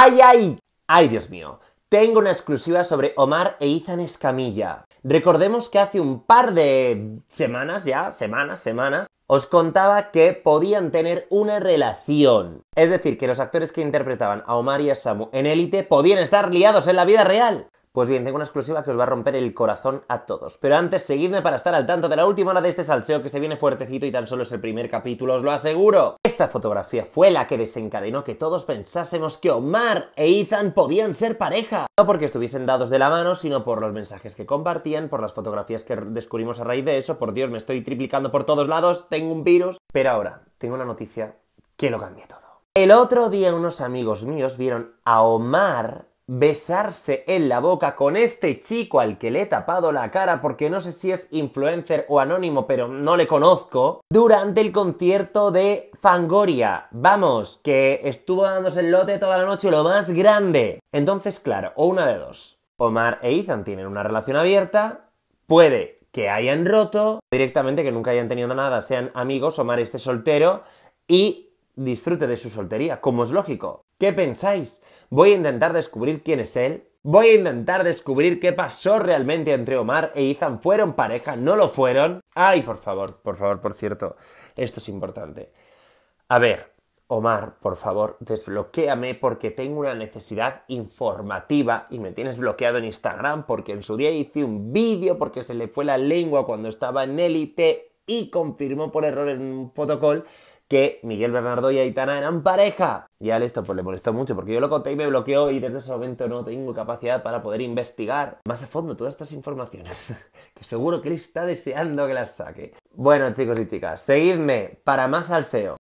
¡Ay, ay! ¡Ay, Dios mío! Tengo una exclusiva sobre Omar e Ethan Escamilla. Recordemos que hace un par de semanas ya, semanas, semanas, os contaba que podían tener una relación. Es decir, que los actores que interpretaban a Omar y a Samu en Élite podían estar liados en la vida real. Pues bien, tengo una exclusiva que os va a romper el corazón a todos. Pero antes, seguidme para estar al tanto de la última hora de este salseo que se viene fuertecito y tan solo es el primer capítulo, os lo aseguro. Esta fotografía fue la que desencadenó que todos pensásemos que Omar e Ethan podían ser pareja. No porque estuviesen dados de la mano, sino por los mensajes que compartían, por las fotografías que descubrimos a raíz de eso. Por Dios, me estoy triplicando por todos lados, tengo un virus. Pero ahora, tengo una noticia que lo cambia todo. El otro día unos amigos míos vieron a Omar besarse en la boca con este chico al que le he tapado la cara porque no sé si es influencer o anónimo, pero no le conozco, durante el concierto de Fangoria. Vamos, que estuvo dándose el lote toda la noche lo más grande. Entonces, claro, o una de dos. Omar e Ethan tienen una relación abierta, puede que hayan roto, directamente que nunca hayan tenido nada, sean amigos, Omar esté soltero y disfrute de su soltería, como es lógico. ¿Qué pensáis? Voy a intentar descubrir quién es él. Voy a intentar descubrir qué pasó realmente entre Omar e Ethan. ¿Fueron pareja? ¿No lo fueron? Ay, por favor, por favor, por cierto, esto es importante. A ver, Omar, por favor, desbloquéame porque tengo una necesidad informativa y me tienes bloqueado en Instagram porque en su día hice un vídeo porque se le fue la lengua cuando estaba en élite y confirmó por error en un protocolo que Miguel Bernardo y Aitana eran pareja. Y a esto pues, le molestó mucho porque yo lo conté y me bloqueó y desde ese momento no tengo capacidad para poder investigar más a fondo todas estas informaciones que seguro que él está deseando que las saque. Bueno chicos y chicas, seguidme para más al